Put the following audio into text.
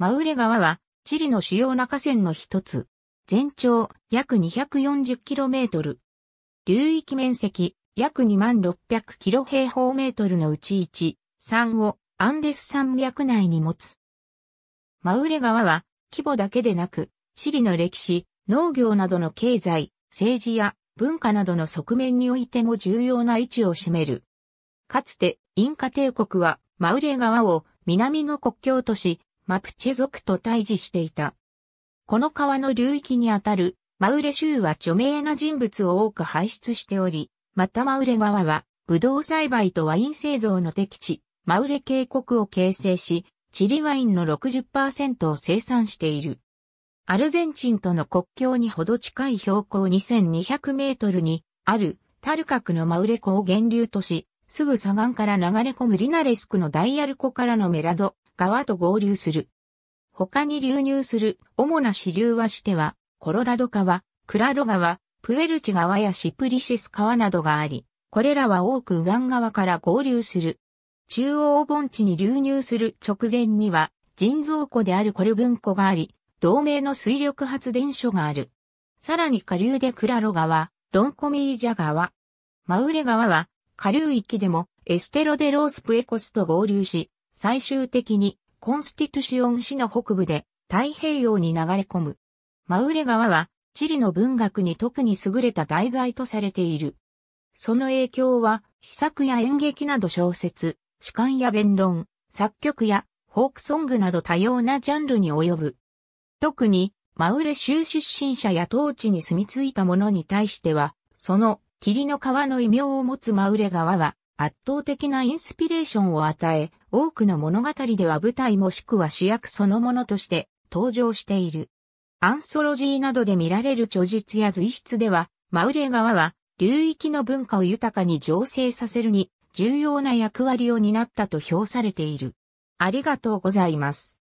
マウレ川は、チリの主要な河川の一つ。全長約 240km。流域面積約2万 600km 平方メートルのうち1、3をアンデス山脈内に持つ。マウレ川は規模だけでなく、チリの歴史、農業などの経済、政治や文化などの側面においても重要な位置を占める。かつてインカ帝国はマウレ川を南の国境とし、マプチェ族と対峙していた。この川の流域にあたるマウレ州は著名な人物を多く輩出しており、またマウレ川は、ブドウ栽培とワイン製造の敵地、マウレ渓谷を形成し、チリワインの60%を生産している。アルゼンチンとの国境にほど近い標高2200メートルにあるタルカクのマウレ湖を源流とし、すぐ左岸から流れ込むリナレスクのダイアル湖からのメラド川と合流する。他に流入する主な支流はしては、コロラド川、クラロ川、プエルチ川やシプリシス川などがあり、これらは多くウガン川から合流する。中央盆地に流入する直前には、人造湖であるコルブン湖があり、同盟の水力発電所がある。さらに下流でクラロ川、ロンコミージャ川。マウレ川は、下流域でもエステロデロースプエコスと合流し、最終的にコンスティトゥシオン市の北部で太平洋に流れ込む。マウレ川は地理の文学に特に優れた題材とされている。その影響は、秘作や演劇など小説、主観や弁論、作曲やフォークソングなど多様なジャンルに及ぶ。特に、マウレ州出身者や当地に住み着いた者に対しては、その霧の川の異名を持つマウレ川は、圧倒的なインスピレーションを与え、多くの物語では舞台もしくは主役そのものとして登場している。アンソロジーなどで見られる著述や随筆では、マウレー側は流域の文化を豊かに醸成させるに重要な役割を担ったと評されている。ありがとうございます。